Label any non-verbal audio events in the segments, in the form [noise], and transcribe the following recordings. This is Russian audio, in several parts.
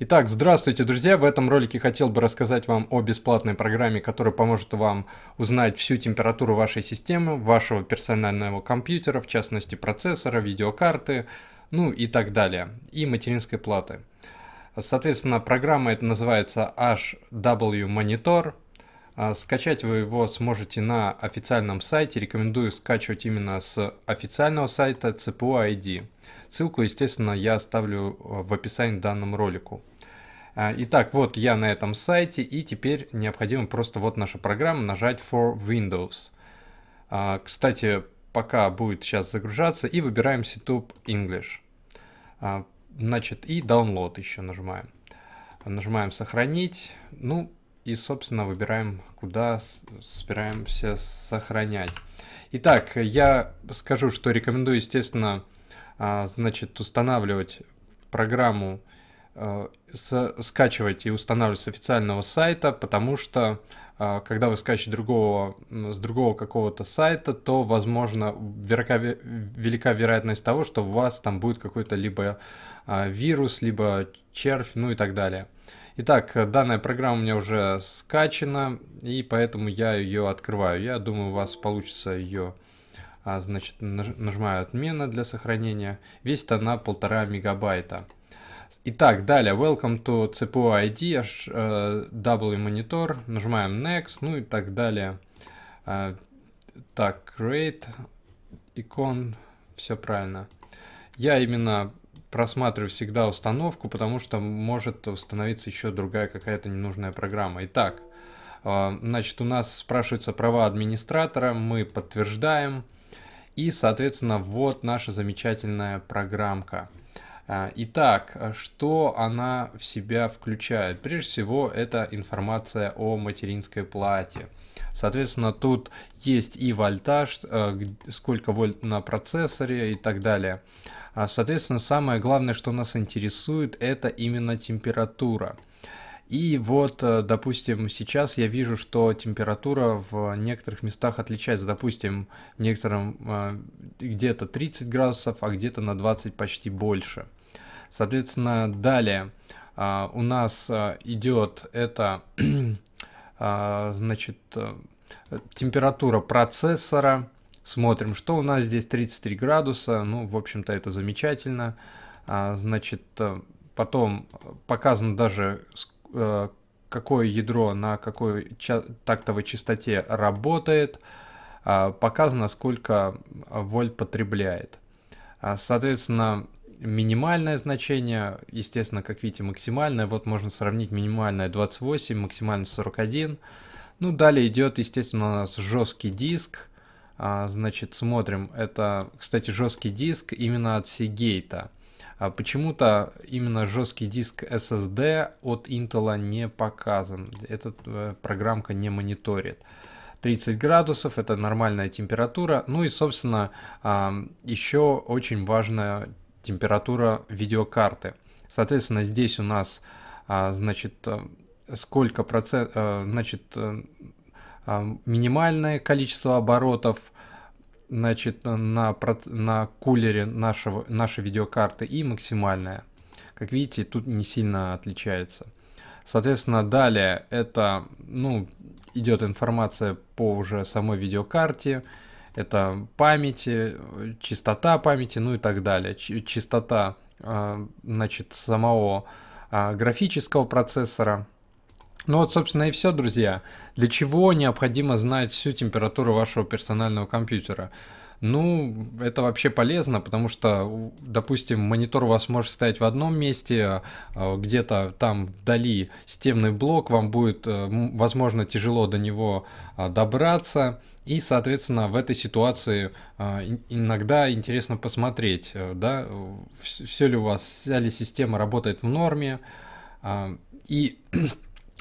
Итак, здравствуйте, друзья! В этом ролике хотел бы рассказать вам о бесплатной программе, которая поможет вам узнать всю температуру вашей системы, вашего персонального компьютера, в частности процессора, видеокарты, ну и так далее, и материнской платы. Соответственно, программа это называется HW Monitor. А, скачать вы его сможете на официальном сайте. Рекомендую скачивать именно с официального сайта CPU ID. Ссылку, естественно, я оставлю а, в описании к данному ролику. А, итак, вот я на этом сайте, и теперь необходимо просто вот наша программа нажать for Windows. А, кстати, пока будет сейчас загружаться, и выбираем setup English. А, значит, и download еще нажимаем. Нажимаем сохранить, ну и, собственно, выбираем, куда собираемся сохранять. Итак, я скажу, что рекомендую, естественно, значит, устанавливать программу Э, скачивайте и устанавливайте с официального сайта, потому что э, когда вы скачиваете другого, с другого какого-то сайта, то, возможно, велика, велика вероятность того, что у вас там будет какой-то либо э, вирус, либо червь, ну и так далее. Итак, данная программа у меня уже скачана, и поэтому я ее открываю. Я думаю, у вас получится ее... А, значит, нажимаю «Отмена» для сохранения. Весит она полтора мегабайта. Итак, далее, welcome to CPU ID, uh, W monitor, нажимаем next, ну и так далее. Э, так, create, икон, все правильно. Я именно просматриваю всегда установку, потому что может установиться еще другая какая-то ненужная программа. Итак, э, значит, у нас спрашиваются права администратора, мы подтверждаем. И, соответственно, вот наша замечательная программка. А, итак, а что она в себя включает? Прежде всего, это информация о материнской плате. Соответственно, тут есть и вольтаж, а, сколько вольт на процессоре и так далее. Соответственно, самое главное, что нас интересует, это именно температура. И вот, допустим, сейчас я вижу, что температура в некоторых местах отличается. Допустим, в некотором где-то 30 градусов, а где-то на 20 почти больше – Соответственно, далее а, у нас а, идет это, [clears throat] а, значит, э, температура процессора. Смотрим, что у нас здесь 33 градуса. Ну, в общем-то, это замечательно. Значит, э, потом показано даже, э, какое ядро на какой тактовой частоте работает. Показано, сколько вольт потребляет. Соответственно, минимальное значение, естественно, как видите, максимальное. Вот можно сравнить минимальное 28, максимальное 41. Ну, далее идет, естественно, у нас жесткий диск. А, значит, смотрим. Это, кстати, жесткий диск именно от Seagate. А почему-то именно жесткий диск SSD от Intel не показан. Эта э, программка не мониторит. 30 градусов, это нормальная температура. Ну и, собственно, еще очень важная температура видеокарты. Соответственно, здесь у нас, а, значит, э, сколько процент, э, значит, э, минимальное количество оборотов, значит, на, на кулере нашего, нашей видеокарты и максимальное. Как видите, тут не сильно отличается. Соответственно, далее это, ну, идет информация по уже самой видеокарте, это памяти, чистота памяти, ну и так далее. Чистота а, значит, самого а, графического процессора. Ну вот, собственно, и все, друзья. Для чего необходимо знать всю температуру вашего персонального компьютера? Ну, это вообще полезно, потому что, допустим, монитор у вас может стоять в одном месте, а, где-то там вдали стенный блок, вам будет, э, возможно, тяжело до него добраться, и, соответственно, в этой ситуации а, иногда интересно посмотреть, э, да, все ли у вас, вся ли система работает в норме. А, и [clears throat]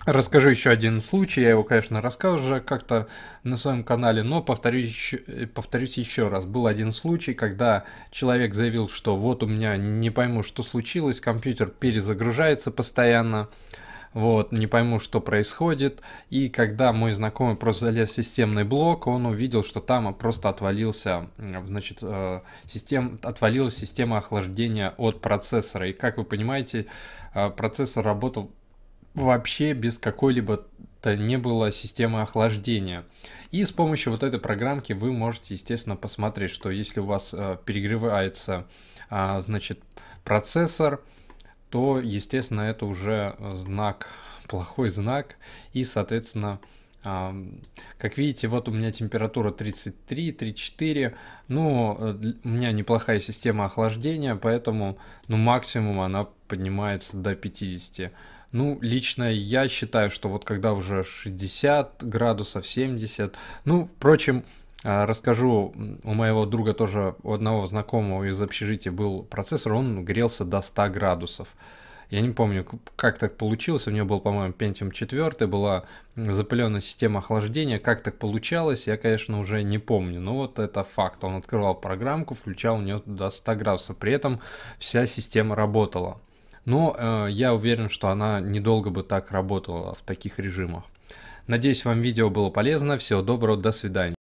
расскажу еще один случай, я его, конечно, рассказывал уже как-то на своем канале, но повторюсь, еще, э, повторюсь еще раз. Был один случай, когда человек заявил, что вот у меня не пойму, что случилось, компьютер перезагружается постоянно, вот, не пойму, что происходит. И когда мой знакомый просто залез в системный блок, он увидел, что там просто отвалился, значит, э, систем, отвалилась система охлаждения от процессора. И как вы понимаете, э, процессор работал вообще без какой-либо то не было системы охлаждения. И с помощью вот этой программки вы можете, естественно, посмотреть, что если у вас э, перегревается, а, значит, процессор, то, естественно, это уже э, знак, плохой знак. И, соответственно, как видите, вот у меня температура 33-34. Ну, э, у меня неплохая система охлаждения, поэтому ну, максимум она поднимается до 50. Ну, лично я считаю, что вот когда уже 60 градусов, 70, ну, впрочем, а, расскажу, у моего друга тоже, у одного знакомого из общежития был процессор, он грелся до 100 градусов. Я не помню, как так получилось, у него был, по-моему, Pentium 4, была запыленная система охлаждения, как так получалось, я, конечно, уже не помню, но вот это факт. Он открывал программку, включал у него до 100 градусов, при этом вся система работала. Но э, я уверен, что она недолго бы так работала в таких режимах. Надеюсь, вам видео было полезно. Всего доброго, до свидания.